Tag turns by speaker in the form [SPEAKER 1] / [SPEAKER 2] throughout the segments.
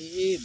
[SPEAKER 1] Iim.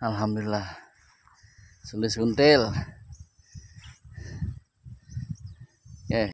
[SPEAKER 1] Alhamdulillah sulis kuntil